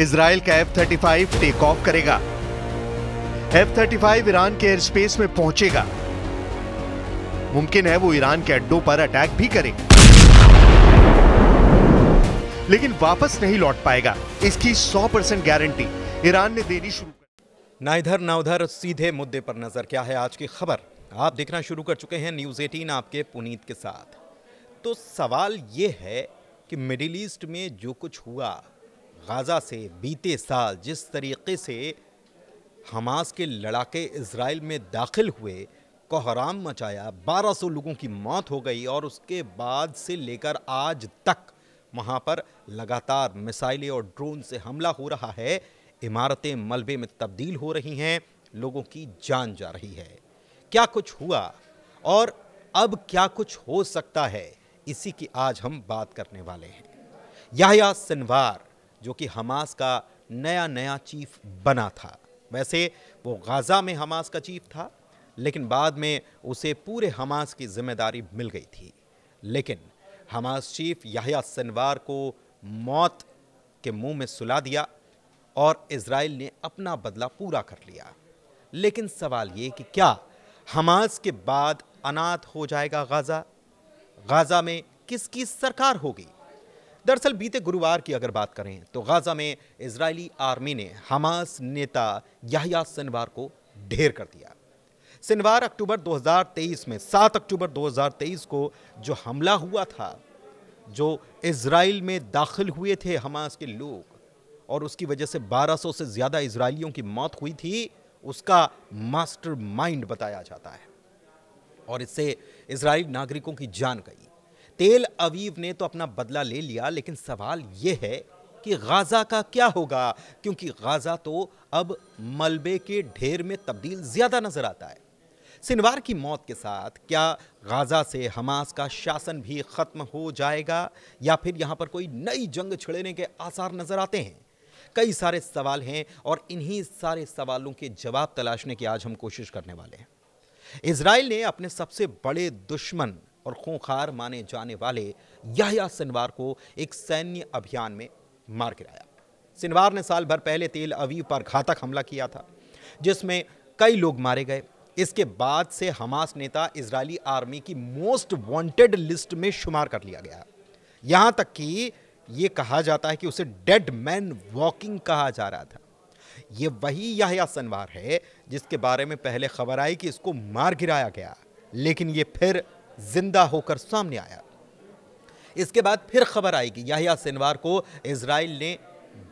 Israel का F thirty five take off करेगा F thirty five Iran के airspace में पहुंचेगा मुमकिन है वो ईरान के अड्डों पर अटैक भी करे लेकिन वापस नहीं लौट पाएगा इसकी 100 परसेंट गारंटी ईरान ने देनी शुरू कर ना इधर ना उधर सीधे मुद्दे पर नजर क्या है आज की खबर आप देखना शुरू कर चुके हैं न्यूज़ 18 आपके पुनीत के साथ तो सवाल यह है कि मिडिल ईस्ट में जो कुछ हुआ गाज़ा से बीते साल जिस तरीके से हमास के लड़ाके इसराइल में दाखिल हुए कोहराम मचाया 1200 लोगों की मौत हो गई और उसके बाद से लेकर आज तक वहाँ पर लगातार मिसाइलें और ड्रोन से हमला हो रहा है इमारतें मलबे में तब्दील हो रही हैं लोगों की जान जा रही है क्या कुछ हुआ और अब क्या कुछ हो सकता है इसी की आज हम बात करने वाले हैं याया सिनवार जो कि हमास का नया नया चीफ बना था वैसे वो गाज़ा में हमास का चीफ था लेकिन बाद में उसे पूरे हमास की जिम्मेदारी मिल गई थी लेकिन हमास चीफ याहिया सनवार को मौत के मुंह में सुला दिया और इसराइल ने अपना बदला पूरा कर लिया लेकिन सवाल ये कि क्या हमास के बाद अनाथ हो जाएगा गाज़ा गाज़ा में किसकी सरकार होगी दरअसल बीते गुरुवार की अगर बात करें तो गाज़ा में इसराइली आर्मी ने हमास नेता याहिया सिनवार को ढेर कर दिया सिनवार अक्टूबर 2023 में 7 अक्टूबर 2023 को जो हमला हुआ था जो इसराइल में दाखिल हुए थे हमास के लोग और उसकी वजह से 1200 से ज़्यादा इसराइलियों की मौत हुई थी उसका मास्टरमाइंड बताया जाता है और इससे इसराइली नागरिकों की जान गई तेल अवीव ने तो अपना बदला ले लिया लेकिन सवाल यह है कि गाज़ा का क्या होगा क्योंकि गाज़ा तो अब मलबे के ढेर में तब्दील ज़्यादा नज़र आता है सिनवार की मौत के साथ क्या गाज़ा से हमास का शासन भी ख़त्म हो जाएगा या फिर यहां पर कोई नई जंग छिड़ने के आसार नज़र आते हैं कई सारे सवाल हैं और इन्हीं सारे सवालों के जवाब तलाशने की आज हम कोशिश करने वाले हैं इसराइल ने अपने सबसे बड़े दुश्मन और खूंखार माने जाने वाले याया सिनवार को एक सैन्य अभियान में मार गिराया सिनवार ने साल भर पहले तेल अवीव पर घातक हमला किया था जिसमें कई लोग मारे गए इसके बाद से हमास नेता इजरायली आर्मी की मोस्ट वांटेड लिस्ट में शुमार कर लिया गया यहां तक कि यह कहा जाता है कि उसे डेड मैन वॉकिंग कहा जा रहा था ये वही याहया सनवार है जिसके बारे में पहले खबर आई कि इसको मार गिराया गया लेकिन यह फिर जिंदा होकर सामने आया इसके बाद फिर खबर आई कि याहिया सिनवार को इसराइल ने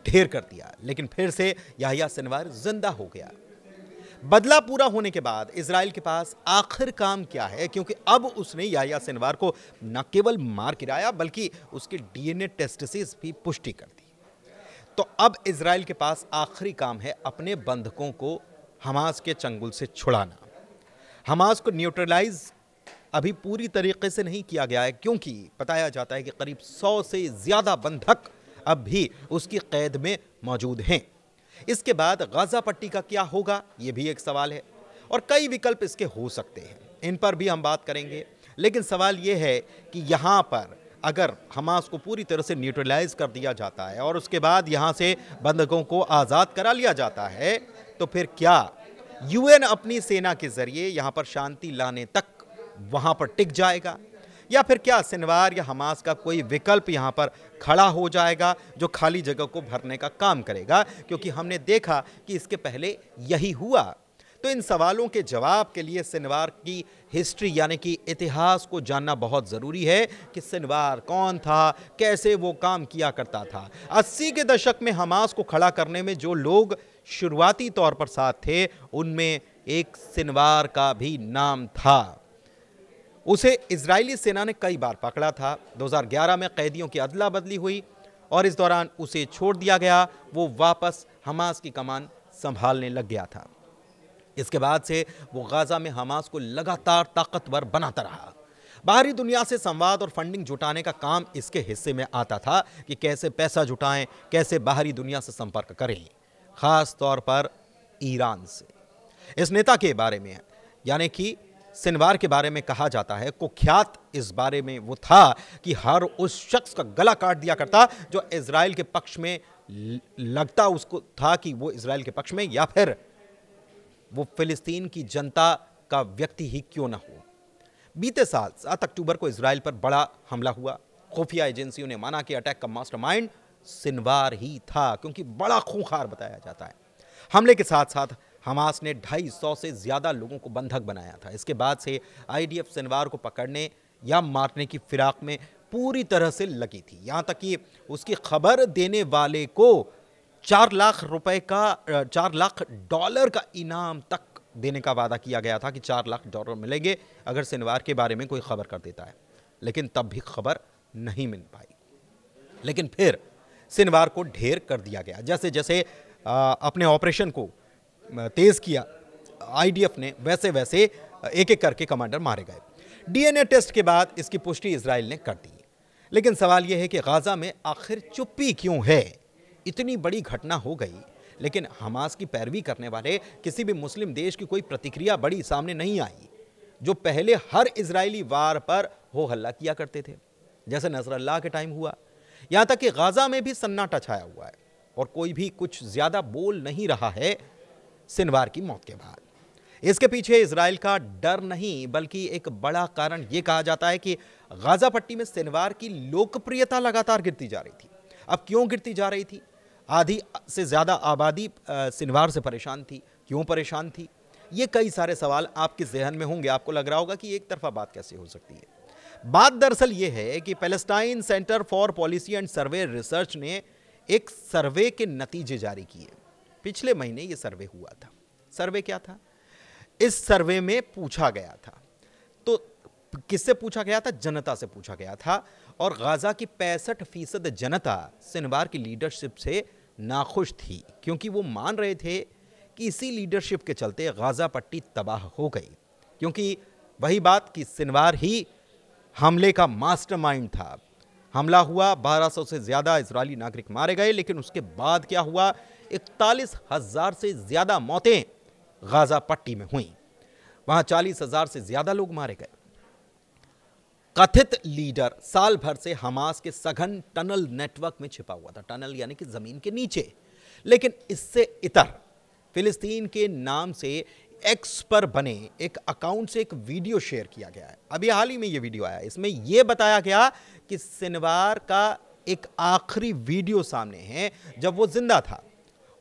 ढेर कर दिया लेकिन फिर से याहिया सिनवार जिंदा हो गया बदला पूरा होने के बाद इसराइल के पास आखिर काम क्या है क्योंकि अब उसने याहिया सिनवार को न केवल मार गिराया बल्कि उसके डीएनए टेस्ट से भी पुष्टि कर दी तो अब इसराइल के पास आखिरी काम है अपने बंधकों को हमास के चंगुल से छुड़ाना हमास को न्यूट्रलाइज अभी पूरी तरीके से नहीं किया गया है क्योंकि बताया जाता है कि करीब सौ से ज़्यादा बंधक अब भी उसकी कैद में मौजूद हैं इसके बाद गाजा पट्टी का क्या होगा ये भी एक सवाल है और कई विकल्प इसके हो सकते हैं इन पर भी हम बात करेंगे लेकिन सवाल ये है कि यहाँ पर अगर हमास को पूरी तरह से न्यूट्रलाइज कर दिया जाता है और उसके बाद यहाँ से बंधकों को आज़ाद करा लिया जाता है तो फिर क्या यूएन अपनी सेना के ज़रिए यहाँ पर शांति लाने तक वहाँ पर टिक जाएगा या फिर क्या सिनवार या हमास का कोई विकल्प यहाँ पर खड़ा हो जाएगा जो खाली जगह को भरने का काम करेगा क्योंकि हमने देखा कि इसके पहले यही हुआ तो इन सवालों के जवाब के लिए सिनवार की हिस्ट्री यानी कि इतिहास को जानना बहुत ज़रूरी है कि सिनवार कौन था कैसे वो काम किया करता था अस्सी के दशक में हमास को खड़ा करने में जो लोग शुरुआती तौर पर साथ थे उनमें एक सिनवार का भी नाम था उसे इसराइली सेना ने कई बार पकड़ा था 2011 में कैदियों की अदला बदली हुई और इस दौरान उसे छोड़ दिया गया वो वापस हमास की कमान संभालने लग गया था इसके बाद से वो गाज़ा में हमास को लगातार ताकतवर बनाता रहा बाहरी दुनिया से संवाद और फंडिंग जुटाने का काम इसके हिस्से में आता था कि कैसे पैसा जुटाएं कैसे बाहरी दुनिया से संपर्क करें ख़ास तौर पर ईरान से इस नेता के बारे में यानी कि सिनवार के बारे में कहा जाता है कुख्यात इस बारे में वो था कि हर उस शख्स का गला काट दिया करता जो इसराइल के पक्ष में लगता उसको था कि वो इसराइल के पक्ष में या फिर वो फिलिस्तीन की जनता का व्यक्ति ही क्यों ना हो बीते साल सात अक्टूबर को इसराइल पर बड़ा हमला हुआ खुफिया एजेंसियों ने माना कि अटैक का मास्टरमाइंड सिनवार ही था क्योंकि बड़ा खूंखार बताया जाता है हमले के साथ साथ हमास ने 250 से ज़्यादा लोगों को बंधक बनाया था इसके बाद से आईडीएफ शनिवार को पकड़ने या मारने की फिराक में पूरी तरह से लगी थी यहाँ तक कि उसकी खबर देने वाले को चार लाख रुपए का चार लाख डॉलर का इनाम तक देने का वादा किया गया था कि चार लाख डॉलर मिलेंगे अगर शनिवार के बारे में कोई खबर कर देता है लेकिन तब भी खबर नहीं मिल पाई लेकिन फिर शनिवार को ढेर कर दिया गया जैसे जैसे आ, अपने ऑपरेशन को तेज़ किया आईडीएफ ने वैसे वैसे एक एक करके कमांडर मारे गए डीएनए टेस्ट के बाद इसकी पुष्टि इसराइल ने कर दी लेकिन सवाल यह है कि गाज़ा में आखिर चुप्पी क्यों है इतनी बड़ी घटना हो गई लेकिन हमास की पैरवी करने वाले किसी भी मुस्लिम देश की कोई प्रतिक्रिया बड़ी सामने नहीं आई जो पहले हर इसराइली वार पर हो हल्ला किया करते थे जैसे अल्लाह के टाइम हुआ यहाँ तक कि गाज़ा में भी सन्नाटा छाया हुआ है और कोई भी कुछ ज़्यादा बोल नहीं रहा है सिनवार की मौत के बाद इसके पीछे इसराइल का डर नहीं बल्कि एक बड़ा कारण यह कहा जाता है कि गाजा पट्टी में सिनवार की लोकप्रियता लगातार गिरती जा रही थी अब क्यों गिरती जा रही थी आधी से ज़्यादा आबादी सिनवार से परेशान थी क्यों परेशान थी ये कई सारे सवाल आपके जहन में होंगे आपको लग रहा होगा कि एक तरफा बात कैसे हो सकती है बात दरअसल ये है कि Palestine centre for policy and survey research ने एक सर्वे के नतीजे जारी किए पिछले महीने ये सर्वे हुआ था सर्वे क्या था इस सर्वे में पूछा गया था तो किससे पूछा गया था जनता से पूछा गया था और गाज़ा की पैंसठ फीसद जनता सिनवार की लीडरशिप से नाखुश थी क्योंकि वो मान रहे थे कि इसी लीडरशिप के चलते गाज़ा पट्टी तबाह हो गई क्योंकि वही बात कि सिनवार ही हमले का मास्टरमाइंड था हमला हुआ 1200 से ज़्यादा इसराइली नागरिक मारे गए लेकिन उसके बाद क्या हुआ इकतालीस हज़ार से ज़्यादा मौतें गाज़ा पट्टी में हुई वहां चालीस हज़ार से ज़्यादा लोग मारे गए कथित लीडर साल भर से हमास के सघन टनल नेटवर्क में छिपा हुआ था टनल यानी कि ज़मीन के नीचे लेकिन इससे इतर फिलिस्तीन के नाम से एक्स पर बने एक अकाउंट से एक वीडियो शेयर किया गया है अभी हाल ही में यह वीडियो आया इसमें यह बताया गया कि सिनवार का एक आखिरी वीडियो सामने है जब वो जिंदा था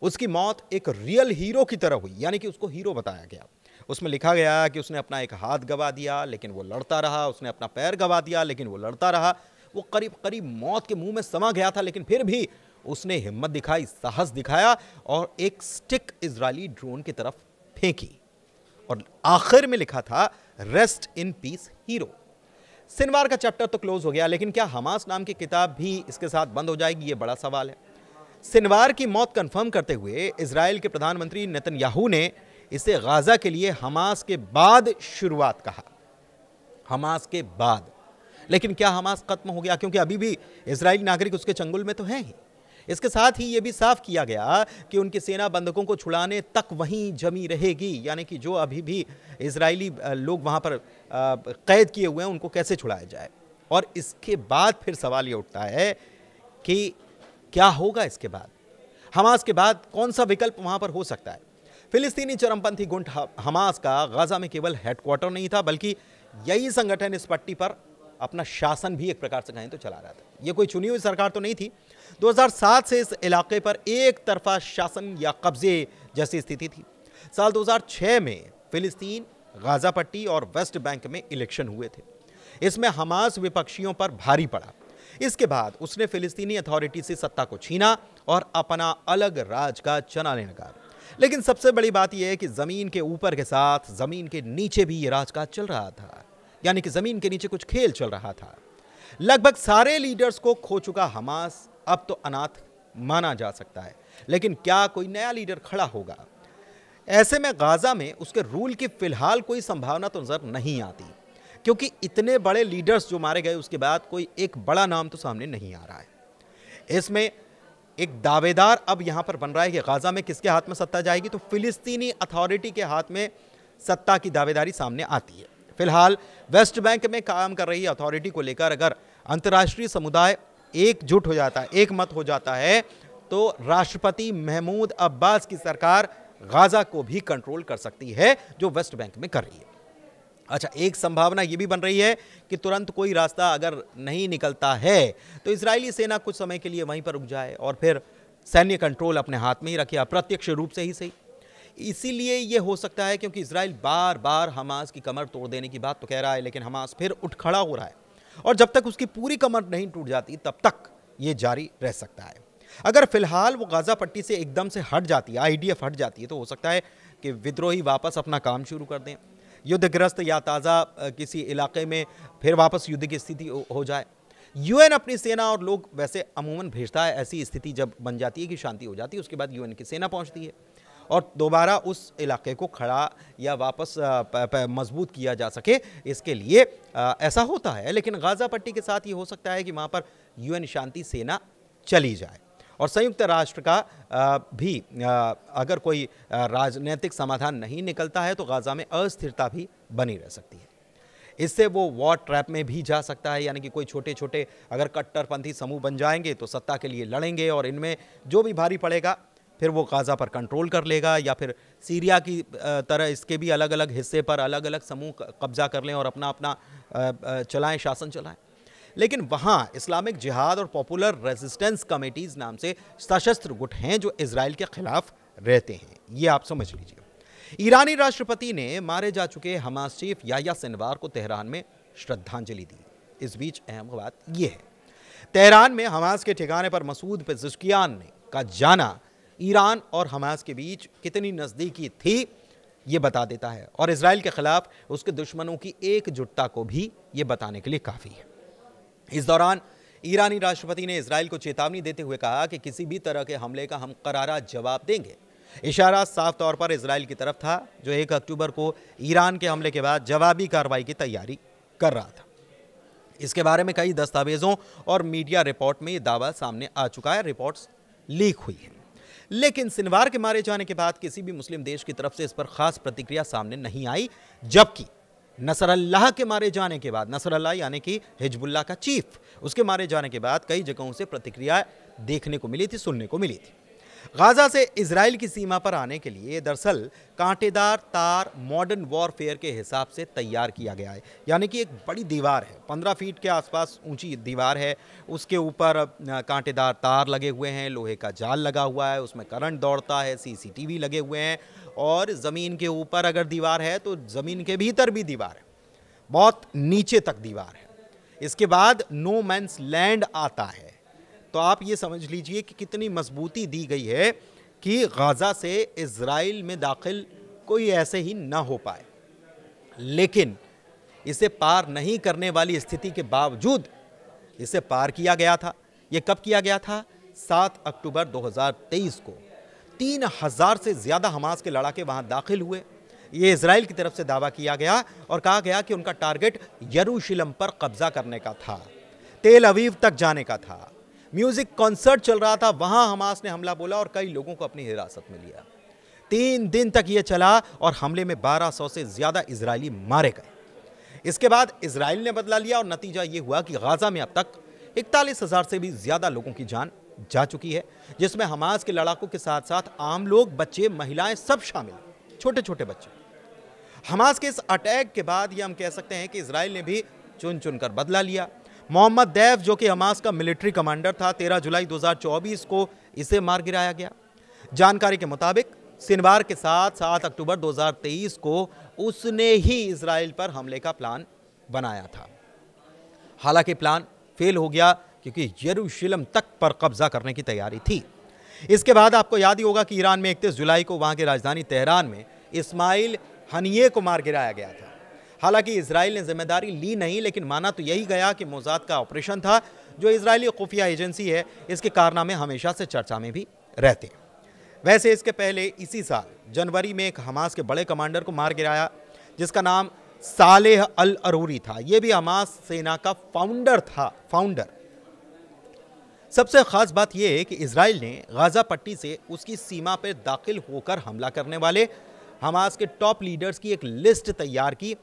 उसकी मौत एक रियल हीरो की तरह हुई यानी कि उसको हीरो बताया गया उसमें लिखा गया कि उसने अपना एक हाथ गवा दिया लेकिन वो लड़ता रहा उसने अपना पैर गवा दिया लेकिन वो लड़ता रहा वो करीब करीब मौत के मुंह में समा गया था लेकिन फिर भी उसने हिम्मत दिखाई साहस दिखाया और एक स्टिक इसराइली ड्रोन की तरफ फेंकी और आखिर में लिखा था rest in peace hero Sinwar का चैप्टर तो क्लोज हो गया लेकिन क्या हमास नाम की किताब भी इसके साथ बंद हो जाएगी ये बड़ा सवाल है शनिवार की मौत कंफर्म करते हुए इसराइल के प्रधानमंत्री नेतन्याहू ने इसे गाजा के लिए हमास के बाद शुरुआत कहा हमास के बाद लेकिन क्या हमास खत्म हो गया क्योंकि अभी भी इसराइली नागरिक उसके चंगुल में तो हैं ही इसके साथ ही यह भी साफ किया गया कि उनकी सेना बंधकों को छुड़ाने तक वहीं जमी रहेगी यानी कि जो अभी भी इसराइली लोग वहां पर कैद किए हुए हैं उनको कैसे छुड़ाया जाए और इसके बाद फिर सवाल ये उठता है कि क्या होगा इसके बाद हमास के बाद कौन सा विकल्प वहां पर हो सकता है फिलिस्तीनी चरमपंथी गुंट हमास का गजा में केवल हेडक्वार्टर नहीं था बल्कि यही संगठन इस पट्टी पर अपना शासन भी एक प्रकार से कहें तो चला रहा था यह कोई चुनी हुई सरकार तो नहीं थी 2007 से इस इलाके पर एक तरफा शासन या कब्जे जैसी स्थिति थी साल 2006 में फिलिस्तीन गाजा पट्टी और वेस्ट बैंक में इलेक्शन हुए थे इसमें हमास विपक्षियों पर भारी पड़ा इसके बाद उसने फिलिस्तीनी अथॉरिटी से सत्ता को छीना और अपना अलग राज का चलाने लगा लेकिन सबसे बड़ी बात यह है कि ज़मीन के ऊपर के साथ ज़मीन के नीचे भी ये राजकाज चल रहा था यानी कि ज़मीन के नीचे कुछ खेल चल रहा था लगभग सारे लीडर्स को खो चुका हमास अब तो अनाथ माना जा सकता है लेकिन क्या कोई नया लीडर खड़ा होगा ऐसे में गाज़ा में उसके रूल की फ़िलहाल कोई संभावना तो नज़र नहीं आती क्योंकि इतने बड़े लीडर्स जो मारे गए उसके बाद कोई एक बड़ा नाम तो सामने नहीं आ रहा है इसमें एक दावेदार अब यहाँ पर बन रहा है कि गाज़ा में किसके हाथ में सत्ता जाएगी तो फिलिस्तीनी अथॉरिटी के हाथ में सत्ता की दावेदारी सामने आती है फिलहाल वेस्ट बैंक में काम कर रही अथॉरिटी को लेकर अगर अंतर्राष्ट्रीय समुदाय एकजुट हो जाता है एक मत हो जाता है तो राष्ट्रपति महमूद अब्बास की सरकार गाज़ा को भी कंट्रोल कर सकती है जो वेस्ट बैंक में कर रही है अच्छा एक संभावना ये भी बन रही है कि तुरंत कोई रास्ता अगर नहीं निकलता है तो इसराइली सेना कुछ समय के लिए वहीं पर रुक जाए और फिर सैन्य कंट्रोल अपने हाथ में ही रखे अप्रत्यक्ष रूप से ही सही इसीलिए ये हो सकता है क्योंकि इसराइल बार बार हमास की कमर तोड़ देने की बात तो कह रहा है लेकिन हमास फिर उठ खड़ा हो रहा है और जब तक उसकी पूरी कमर नहीं टूट जाती तब तक ये जारी रह सकता है अगर फिलहाल वो गाज़ा पट्टी से एकदम से हट जाती है आईडीएफ हट जाती है तो हो सकता है कि विद्रोही वापस अपना काम शुरू कर दें युद्धग्रस्त या ताज़ा किसी इलाके में फिर वापस युद्ध की स्थिति हो जाए यूएन अपनी सेना और लोग वैसे अमूमन भेजता है ऐसी स्थिति जब बन जाती है कि शांति हो जाती है उसके बाद यूएन की सेना पहुंचती है और दोबारा उस इलाके को खड़ा या वापस मजबूत किया जा सके इसके लिए ऐसा होता है लेकिन गाज़ा पट्टी के साथ ये हो सकता है कि वहाँ पर यूएन शांति सेना चली जाए और संयुक्त राष्ट्र का भी अगर कोई राजनीतिक समाधान नहीं निकलता है तो गाज़ा में अस्थिरता भी बनी रह सकती है इससे वो वॉर ट्रैप में भी जा सकता है यानी कि कोई छोटे छोटे अगर कट्टरपंथी समूह बन जाएंगे तो सत्ता के लिए लड़ेंगे और इनमें जो भी भारी पड़ेगा फिर वो गाज़ा पर कंट्रोल कर लेगा या फिर सीरिया की तरह इसके भी अलग अलग हिस्से पर अलग अलग समूह कब्जा कर लें और अपना अपना चलाएं शासन चलाएं लेकिन वहाँ इस्लामिक जिहाद और पॉपुलर रेजिस्टेंस कमेटीज़ नाम से सशस्त्र गुट हैं जो इसराइल के खिलाफ रहते हैं ये आप समझ लीजिए ईरानी राष्ट्रपति ने मारे जा चुके हमास चीफ याया सिनवार को तेहरान में श्रद्धांजलि दी इस बीच अहम बात यह है तेहरान में हमास के ठिकाने पर मसूद पेजिशकियान ने का जाना ईरान और हमास के बीच कितनी नज़दीकी थी ये बता देता है और इसराइल के ख़िलाफ़ उसके दुश्मनों की एकजुटता को भी ये बताने के लिए काफ़ी है इस दौरान ईरानी राष्ट्रपति ने इसराइल को चेतावनी देते हुए कहा कि किसी भी तरह के हमले का हम करारा जवाब देंगे इशारा साफ तौर पर इसराइल की तरफ था जो एक अक्टूबर को ईरान के हमले के बाद जवाबी कार्रवाई की तैयारी कर रहा था इसके बारे में कई दस्तावेजों और मीडिया रिपोर्ट में ये दावा सामने आ चुका है रिपोर्ट्स लीक हुई है लेकिन सिनवार के मारे जाने के बाद किसी भी मुस्लिम देश की तरफ से इस पर खास प्रतिक्रिया सामने नहीं आई जबकि नसरल्लाह के मारे जाने के बाद नसरल्ला यानी कि हिजबुल्ला का चीफ उसके मारे जाने के बाद कई जगहों से प्रतिक्रिया देखने को मिली थी सुनने को मिली थी गाजा से इसराइल की सीमा पर आने के लिए दरअसल कांटेदार तार मॉडर्न वॉरफेयर के हिसाब से तैयार किया गया है यानी कि एक बड़ी दीवार है पंद्रह फीट के आसपास ऊंची दीवार है उसके ऊपर कांटेदार तार लगे हुए हैं लोहे का जाल लगा हुआ है उसमें करंट दौड़ता है सीसीटीवी लगे हुए हैं और ज़मीन के ऊपर अगर दीवार है तो ज़मीन के भीतर भी दीवार है बहुत नीचे तक दीवार है इसके बाद नो मैंस लैंड आता है तो आप ये समझ लीजिए कि कितनी मजबूती दी गई है कि गाज़ा से इसराइल में दाखिल कोई ऐसे ही ना हो पाए लेकिन इसे पार नहीं करने वाली स्थिति के बावजूद इसे पार किया गया था ये कब किया गया था सात अक्टूबर 2023 को तीन हज़ार से ज़्यादा हमास के लड़ाके वहाँ दाखिल हुए ये इसराइल की तरफ से दावा किया गया और कहा गया कि उनका टारगेट यरूशलम पर कब्ज़ा करने का था तेल अवीव तक जाने का था म्यूज़िक कॉन्सर्ट चल रहा था वहां हमास ने हमला बोला और कई लोगों को अपनी हिरासत में लिया तीन दिन तक यह चला और हमले में 1200 से ज़्यादा इसराइली मारे गए इसके बाद इसराइल ने बदला लिया और नतीजा ये हुआ कि गाज़ा में अब तक इकतालीस हज़ार से भी ज़्यादा लोगों की जान जा चुकी है जिसमें हमास के लड़ाकों के साथ साथ आम लोग बच्चे महिलाएं सब शामिल छोटे छोटे बच्चे हमास के इस अटैक के बाद ये हम कह सकते हैं कि इसराइल ने भी चुन चुनकर बदला लिया मोहम्मद दैफ जो कि हमास का मिलिट्री कमांडर था 13 जुलाई 2024 को इसे मार गिराया गया जानकारी के मुताबिक सिनवार के साथ 7 अक्टूबर 2023 को उसने ही इसराइल पर हमले का प्लान बनाया था हालांकि प्लान फेल हो गया क्योंकि यरूशलम तक पर कब्जा करने की तैयारी थी इसके बाद आपको याद ही होगा कि ईरान में इकतीस जुलाई को वहां की राजधानी तेहरान में इस्माइल हनिये को मार गिराया गया था हालांकि इसराइल ने जिम्मेदारी ली नहीं लेकिन माना तो यही गया कि मोजाद का ऑपरेशन था जो इसराइली खुफिया एजेंसी है इसके कारनामे हमेशा से चर्चा में भी रहते हैं वैसे इसके पहले इसी साल जनवरी में एक हमास के बड़े कमांडर को मार गिराया जिसका नाम सालेह अल अरूरी था ये भी हमास सेना का फाउंडर था फाउंडर सबसे ख़ास बात यह है कि इसराइल ने गाज़ा पट्टी से उसकी सीमा पर दाखिल होकर हमला करने वाले हमास के टॉप लीडर्स की एक लिस्ट तैयार की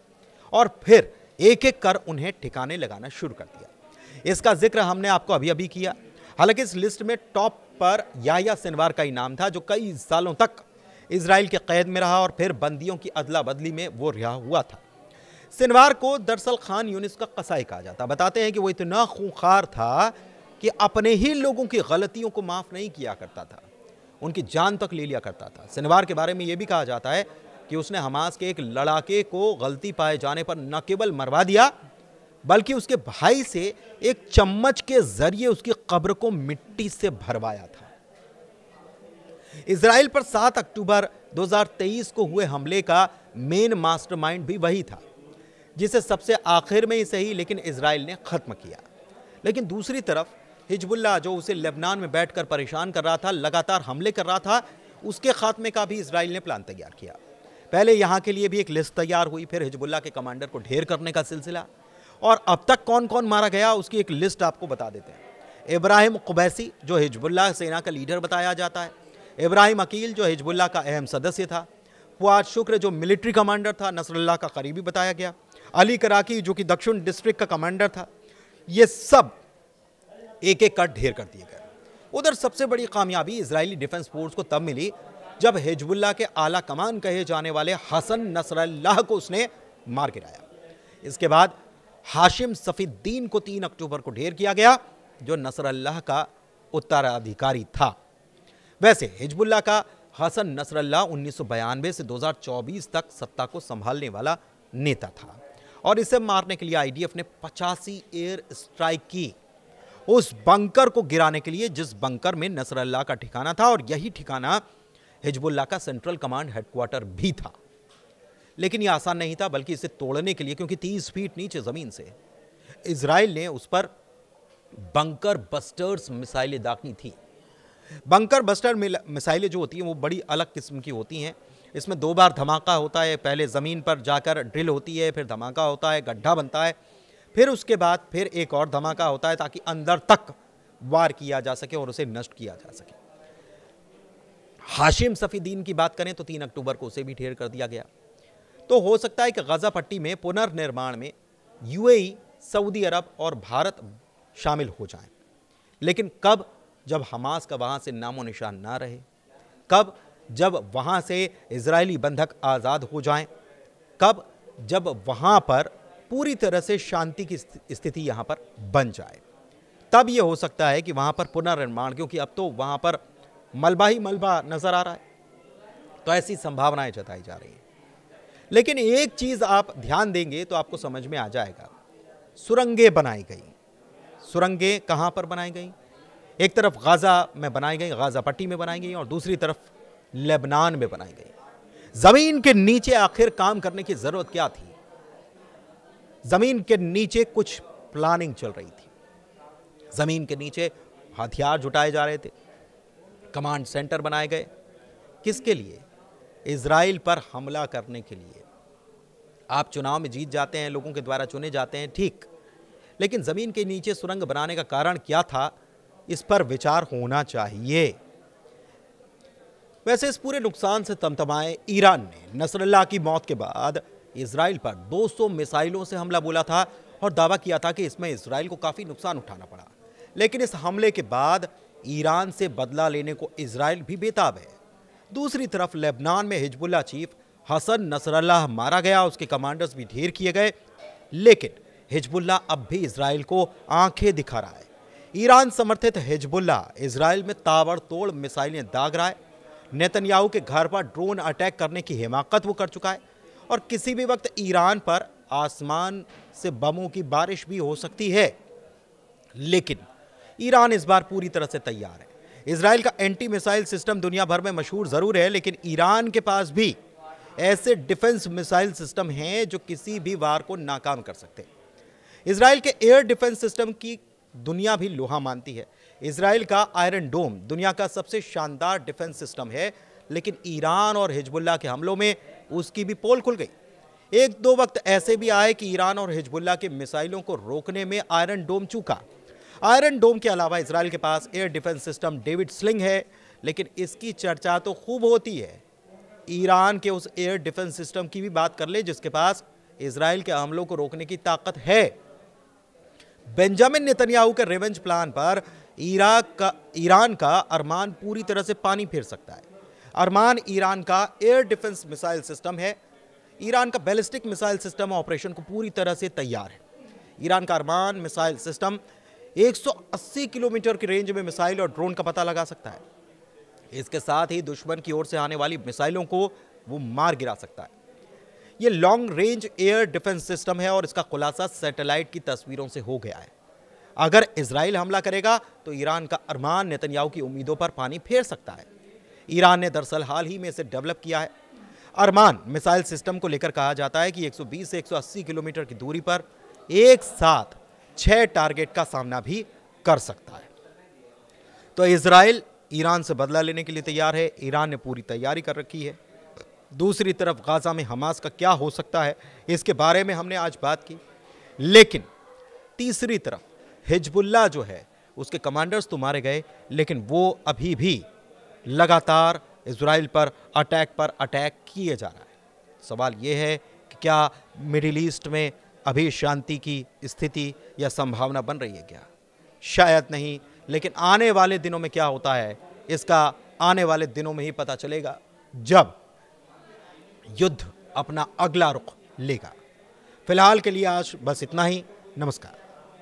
और फिर एक एक कर उन्हें ठिकाने लगाना शुरू कर दिया इसका जिक्र हमने आपको अभी अभी किया हालांकि इस लिस्ट में टॉप पर याया सिनवार का नाम था जो कई सालों तक इसराइल के कैद में रहा और फिर बंदियों की अदला बदली में वो रिहा हुआ था सिनवार को दरअसल खान यूनिस का कसाई कहा जाता बताते हैं कि वो इतना खूंखार था कि अपने ही लोगों की गलतियों को माफ़ नहीं किया करता था उनकी जान तक ले लिया करता था सिनवार के बारे में ये भी कहा जाता है कि उसने हमास के एक लड़ाके को गलती पाए जाने पर न केवल मरवा दिया बल्कि उसके भाई से एक चम्मच के जरिए उसकी कब्र को मिट्टी से भरवाया था इसराइल पर 7 अक्टूबर 2023 को हुए हमले का मेन मास्टरमाइंड भी वही था जिसे सबसे आखिर में ही सही लेकिन इसराइल ने ख़त्म किया लेकिन दूसरी तरफ हिजबुल्ला जो उसे लेबनान में बैठकर परेशान कर रहा था लगातार हमले कर रहा था उसके खात्मे का भी इसराइल ने प्लान तैयार किया पहले यहाँ के लिए भी एक लिस्ट तैयार हुई फिर हिजबुल्ला के कमांडर को ढेर करने का सिलसिला और अब तक कौन कौन मारा गया उसकी एक लिस्ट आपको बता देते हैं इब्राहिम कुबैसी जो हिजबुल्ला सेना का लीडर बताया जाता है इब्राहिम अकील जो हिजबुल्ला का अहम सदस्य था फुआज शुक्र जो मिलिट्री कमांडर था नसरुल्ला का करीबी बताया गया अली कराकी जो कि दक्षिण डिस्ट्रिक्ट का कमांडर था ये सब एक एक कट ढेर कर दिए गए उधर सबसे बड़ी कामयाबी इसराइली डिफेंस फोर्स को तब मिली जब हिजबुल्ला के आला कमान कहे जाने वाले हसन नसरल्लाह को उसने मार गिराया इसके बाद हाशिम सफ़ीद्दीन को तीन अक्टूबर को ढेर किया गया जो नसरल्लाह का उत्तराधिकारी था वैसे हिजबुल्ला का हसन नसर उन्नीस से 2024 तक सत्ता को संभालने वाला नेता था और इसे मारने के लिए आईडीएफ ने पचासी एयर स्ट्राइक की उस बंकर को गिराने के लिए जिस बंकर में नसरल्ला का ठिकाना था और यही ठिकाना हिजबुल्ला का सेंट्रल कमांड हेडक्वार्टर भी था लेकिन यह आसान नहीं था बल्कि इसे तोड़ने के लिए क्योंकि तीस फीट नीचे ज़मीन से इसराइल ने उस पर बंकर बस्टर्स मिसाइलें दागनी थी बंकर बस्टर मिसाइलें जो होती हैं वो बड़ी अलग किस्म की होती हैं इसमें दो बार धमाका होता है पहले ज़मीन पर जाकर ड्रिल होती है फिर धमाका होता है गड्ढा बनता है फिर उसके बाद फिर एक और धमाका होता है ताकि अंदर तक वार किया जा सके और उसे नष्ट किया जा सके हाशिम सफ़ीदीन की बात करें तो तीन अक्टूबर को उसे भी ढेर कर दिया गया तो हो सकता है कि गज़ा पट्टी में पुनर्निर्माण में यूएई, सऊदी अरब और भारत शामिल हो जाएं। लेकिन कब जब हमास का वहाँ से नामो निशान ना रहे कब जब वहाँ से इजरायली बंधक आज़ाद हो जाएं, कब जब वहाँ पर पूरी तरह से शांति की स्थिति यहाँ पर बन जाए तब ये हो सकता है कि वहाँ पर पुनर्निर्माण क्योंकि अब तो वहाँ पर मलबा ही मलबा नज़र आ रहा है तो ऐसी संभावनाएं जताई जा रही हैं लेकिन एक चीज़ आप ध्यान देंगे तो आपको समझ में आ जाएगा सुरंगें बनाई गई सुरंगें कहां पर बनाई गई एक तरफ गाज़ा में बनाई गई गाज़ा पट्टी में बनाई गई और दूसरी तरफ लेबनान में बनाई गई ज़मीन के नीचे आखिर काम करने की ज़रूरत क्या थी ज़मीन के नीचे कुछ प्लानिंग चल रही थी ज़मीन के नीचे हथियार जुटाए जा रहे थे कमांड सेंटर बनाए गए किसके लिए इसराइल पर हमला करने के लिए आप चुनाव में जीत जाते हैं लोगों के द्वारा चुने जाते हैं ठीक लेकिन ज़मीन के नीचे सुरंग बनाने का कारण क्या था इस पर विचार होना चाहिए वैसे इस पूरे नुकसान से तमतमाए ईरान ने नसरल्ला की मौत के बाद इसराइल पर 200 मिसाइलों से हमला बोला था और दावा किया था कि इसमें इसराइल को काफ़ी नुकसान उठाना पड़ा लेकिन इस हमले के बाद ईरान से बदला लेने को इसराइल भी बेताब है दूसरी तरफ लेबनान में हिजबुल्ला चीफ हसन नसरल्ला मारा गया उसके कमांडर्स भी ढेर किए गए लेकिन हिजबुल्ला अब भी इसराइल को आंखें दिखा रहा है ईरान समर्थित हिजबुल्ला इसराइल में ताबड़तोड़ मिसाइलें दाग रहा है नेतन्याहू के घर पर ड्रोन अटैक करने की हिमाकत वो कर चुका है और किसी भी वक्त ईरान पर आसमान से बमों की बारिश भी हो सकती है लेकिन ईरान इस बार पूरी तरह से तैयार है इसराइल का एंटी मिसाइल सिस्टम दुनिया भर में मशहूर ज़रूर है लेकिन ईरान के पास भी ऐसे डिफेंस मिसाइल सिस्टम हैं जो किसी भी वार को नाकाम कर सकते हैं इसराइल के एयर डिफेंस सिस्टम की दुनिया भी लोहा मानती है इसराइल का आयरन डोम दुनिया का सबसे शानदार डिफेंस सिस्टम है लेकिन ईरान और हिजबुल्ला के हमलों में उसकी भी पोल खुल गई एक दो वक्त ऐसे भी आए कि ईरान और हिजबुल्ला के मिसाइलों को रोकने में आयरन डोम चूका आयरन डोम के अलावा इसराइल के पास air defence system David sling है लेकिन इसकी चर्चा तो खूब होती है ईरान के उस एयर डिफेंस सिस्टम की भी बात कर ले जिसके पास इसराइल के हमलों को रोकने की ताकत है बेंजामिन नेतन्याहू के रेवेंज प्लान पर इराक का ईरान का अरमान पूरी तरह से पानी फेर सकता है अरमान ईरान का एयर डिफेंस मिसाइल सिस्टम है ईरान का बैलिस्टिक मिसाइल सिस्टम ऑपरेशन को पूरी तरह से तैयार है ईरान का अरमान मिसाइल सिस्टम 180 किलोमीटर की रेंज में मिसाइल और ड्रोन का पता लगा सकता है इसके साथ ही दुश्मन की ओर से आने वाली मिसाइलों को वो मार गिरा सकता है ये long range air defence system है और इसका खुलासा सैटेलाइट की तस्वीरों से हो गया है अगर इसराइल हमला करेगा तो ईरान का अरमान नेतन्याहू की उम्मीदों पर पानी फेर सकता है ईरान ने दरअसल हाल ही में इसे डेवलप किया है अरमान मिसाइल सिस्टम को लेकर कहा जाता है कि 120 से 180 किलोमीटर की दूरी पर एक साथ छह टारगेट का सामना भी कर सकता है तो इसराइल ईरान से बदला लेने के लिए तैयार है ईरान ने पूरी तैयारी कर रखी है दूसरी तरफ गाज़ा में हमास का क्या हो सकता है इसके बारे में हमने आज बात की लेकिन तीसरी तरफ हिजबुल्ला जो है उसके कमांडर्स तो मारे गए लेकिन वो अभी भी लगातार इसराइल पर अटैक पर अटैक किए जा रहा है सवाल ये है कि क्या मिडिल ईस्ट में अभी शांति की स्थिति या संभावना बन रही है क्या शायद नहीं लेकिन आने वाले दिनों में क्या होता है इसका आने वाले दिनों में ही पता चलेगा जब युद्ध अपना अगला रुख लेगा फिलहाल के लिए आज बस इतना ही नमस्कार